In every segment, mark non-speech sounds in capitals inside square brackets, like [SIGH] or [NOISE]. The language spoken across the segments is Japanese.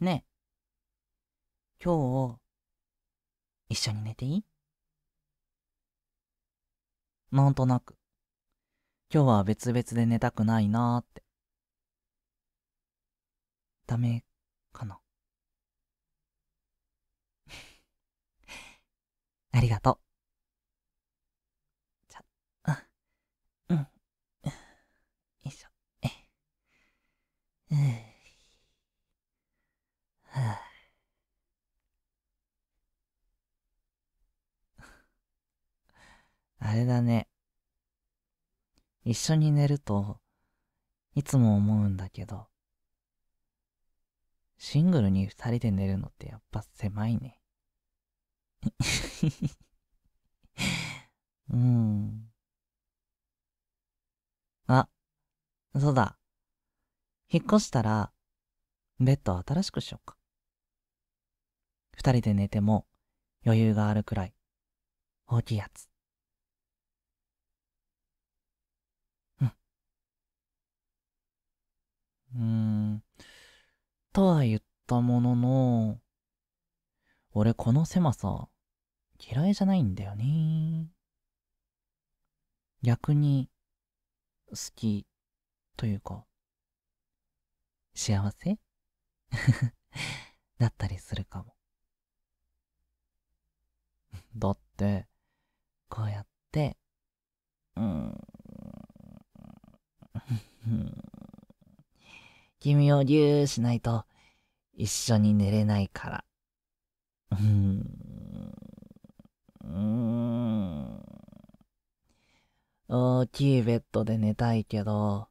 ねえ、今日、一緒に寝ていいなんとなく、今日は別々で寝たくないなーって。ダメかな。[LAUGHS] ありがとう。あれだね。一緒に寝ると、いつも思うんだけど、シングルに二人で寝るのってやっぱ狭いね。[LAUGHS] うん。あ、そうだ。引っ越したら、ベッド新しくしようか。二人で寝ても余裕があるくらい、大きいやつ。うーん。とは言ったものの、俺この狭さ、嫌いじゃないんだよね。逆に、好き、というか、幸せ [LAUGHS] だったりするかも。だって、こうやって、うん、君をぎゅーしないと一緒に寝れないから。うん。うーん。大きいベッドで寝たいけど、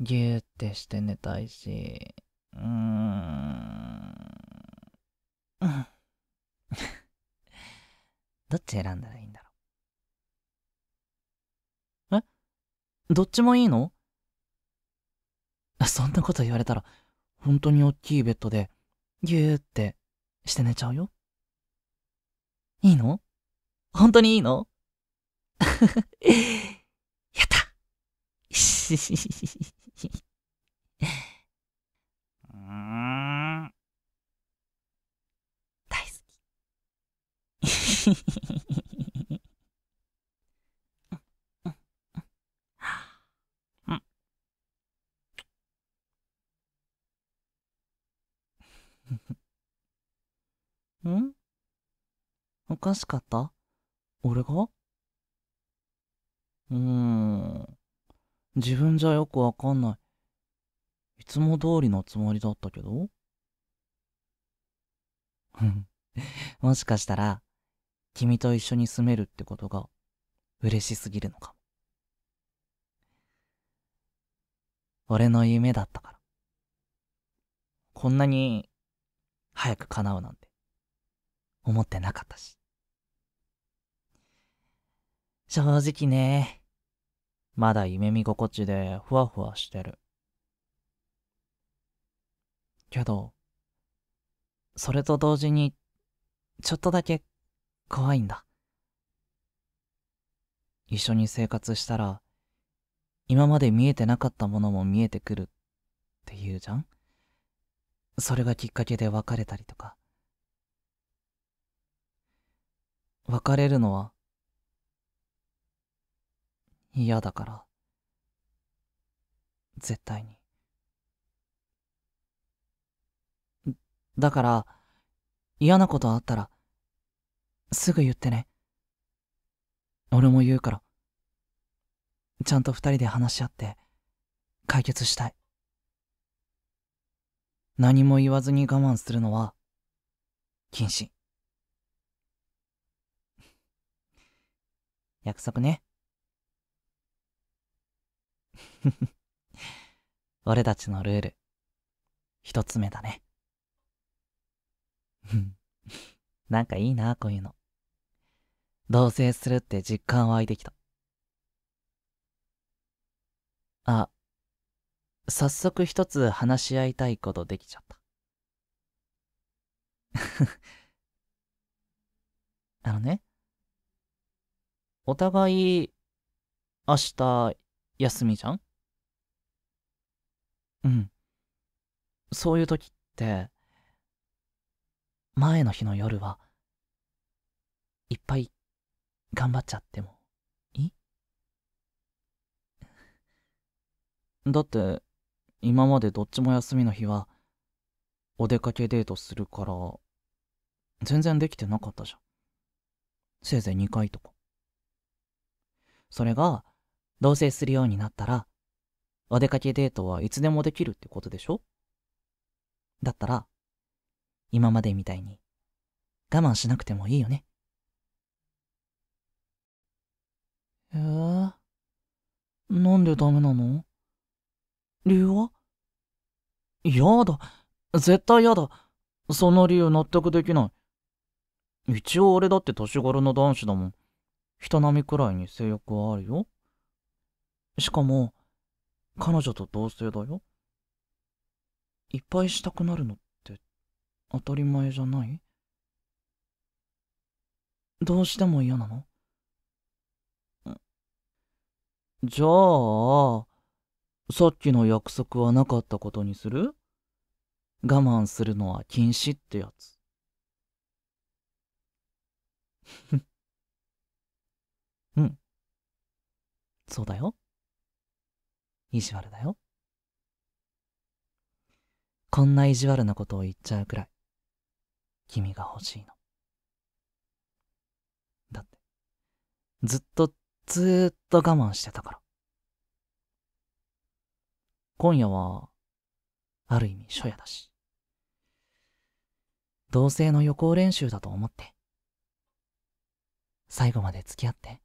ぎゅーってして寝たいし、うーん。どっち選んだらいいんだろう。えどっちもいいのそんなこと言われたら、本当に大きいベッドで、ぎゅーってして寝ちゃうよ。いいの本当にいいの [LAUGHS] やったうーん。大好き。[LAUGHS] んおかしかった俺がうーん。自分じゃよくわかんない。いつも通りのつもりだったけど [LAUGHS] もしかしたら、君と一緒に住めるってことが、嬉しすぎるのかも。俺の夢だったから。こんなに早く叶うなんて思ってなかったし正直ねまだ夢見心地でふわふわしてるけどそれと同時にちょっとだけ怖いんだ一緒に生活したら今まで見えてなかったものも見えてくるっていうじゃんそれがきっかけで別れたりとか別れるのは嫌だから絶対にだから嫌なことあったらすぐ言ってね俺も言うからちゃんと二人で話し合って解決したい何も言わずに我慢するのは禁止 [LAUGHS] 約束ね俺 [LAUGHS] たちのルール一つ目だね [LAUGHS] なんかいいなこういうの同棲するって実感湧いてきたあ早速一つ話し合いたいことできちゃった。[LAUGHS] あのね、お互い、明日、休みじゃんうん。そういう時って、前の日の夜は、いっぱい頑張っちゃってもいい [LAUGHS] だって、今までどっちも休みの日は、お出かけデートするから、全然できてなかったじゃん。せいぜい2回とか。それが、同棲するようになったら、お出かけデートはいつでもできるってことでしょだったら、今までみたいに、我慢しなくてもいいよね。えー、なんでダメなの理由はやだ。絶対やだ。その理由納得できない。一応俺だって年頃の男子だもん。人並みくらいに性欲はあるよ。しかも、彼女と同性だよ。いっぱいしたくなるのって当たり前じゃないどうしても嫌なのじゃあ、さっきの約束はなかったことにする我慢するのは禁止ってやつ。うん。そうだよ。意地悪だよ。こんな意地悪なことを言っちゃうくらい、君が欲しいの。だって、ずっとずーっと我慢してたから。今夜は、ある意味初夜だし。同性の予行練習だと思って。最後まで付き合って。